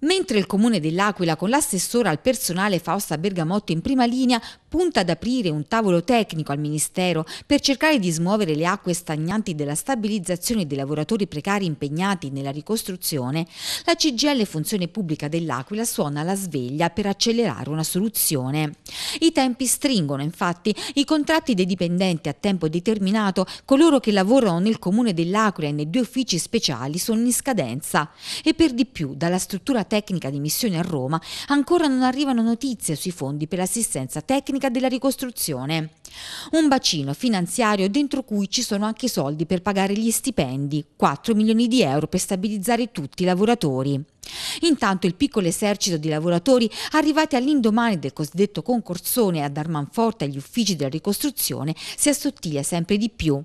Mentre il comune dell'Aquila con l'assessora al personale Fausta Bergamotto in prima linea punta ad aprire un tavolo tecnico al Ministero per cercare di smuovere le acque stagnanti della stabilizzazione dei lavoratori precari impegnati nella ricostruzione, la CGL Funzione Pubblica dell'Aquila suona la sveglia per accelerare una soluzione. I tempi stringono infatti i contratti dei dipendenti a tempo determinato, coloro che lavorano nel comune dell'Aquila e nei due uffici speciali sono in scadenza e per di più dalla struttura tecnica di missione a Roma, ancora non arrivano notizie sui fondi per l'assistenza tecnica della ricostruzione. Un bacino finanziario dentro cui ci sono anche soldi per pagare gli stipendi, 4 milioni di euro per stabilizzare tutti i lavoratori. Intanto il piccolo esercito di lavoratori arrivati all'indomani del cosiddetto concorsone ad Armanforte agli uffici della ricostruzione si assottiglia sempre di più.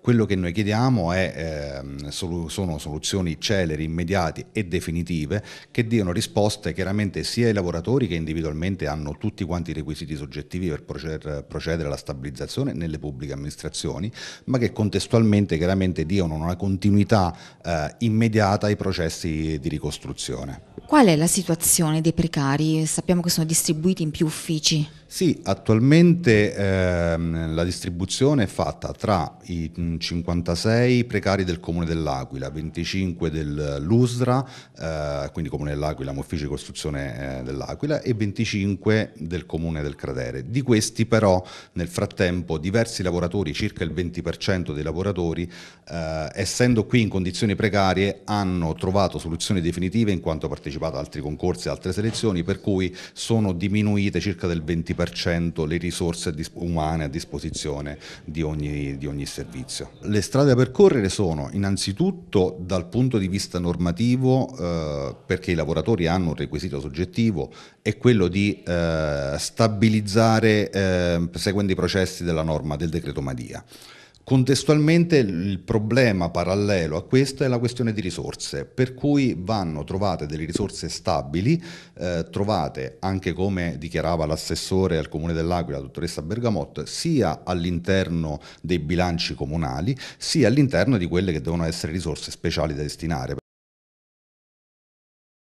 Quello che noi chiediamo è, eh, solu sono soluzioni celeri, immediate e definitive che diano risposte chiaramente sia ai lavoratori che individualmente hanno tutti quanti i requisiti soggettivi per procedere, procedere alla stabilizzazione nelle pubbliche amministrazioni, ma che contestualmente chiaramente diano una continuità eh, immediata ai processi di ricostruzione. Qual è la situazione dei precari? Sappiamo che sono distribuiti in più uffici. Sì, attualmente ehm, la distribuzione è fatta tra i 56 precari del Comune dell'Aquila, 25 dell'Usdra, eh, quindi Comune dell'Aquila, Ufficio di Costruzione eh, dell'Aquila, e 25 del Comune del Cratere. Di questi però nel frattempo diversi lavoratori, circa il 20% dei lavoratori, eh, essendo qui in condizioni precarie, hanno trovato soluzioni definitive in quanto partecipato ad altri concorsi e altre selezioni, per cui sono diminuite circa del 20% 20% le risorse umane a disposizione di ogni, di ogni servizio. Le strade da percorrere sono innanzitutto dal punto di vista normativo eh, perché i lavoratori hanno un requisito soggettivo è quello di eh, stabilizzare eh, seguendo i processi della norma del decreto Madia. Contestualmente il problema parallelo a questo è la questione di risorse, per cui vanno trovate delle risorse stabili, eh, trovate anche come dichiarava l'assessore al Comune dell'Aquila, dottoressa Bergamot, sia all'interno dei bilanci comunali, sia all'interno di quelle che devono essere risorse speciali da destinare.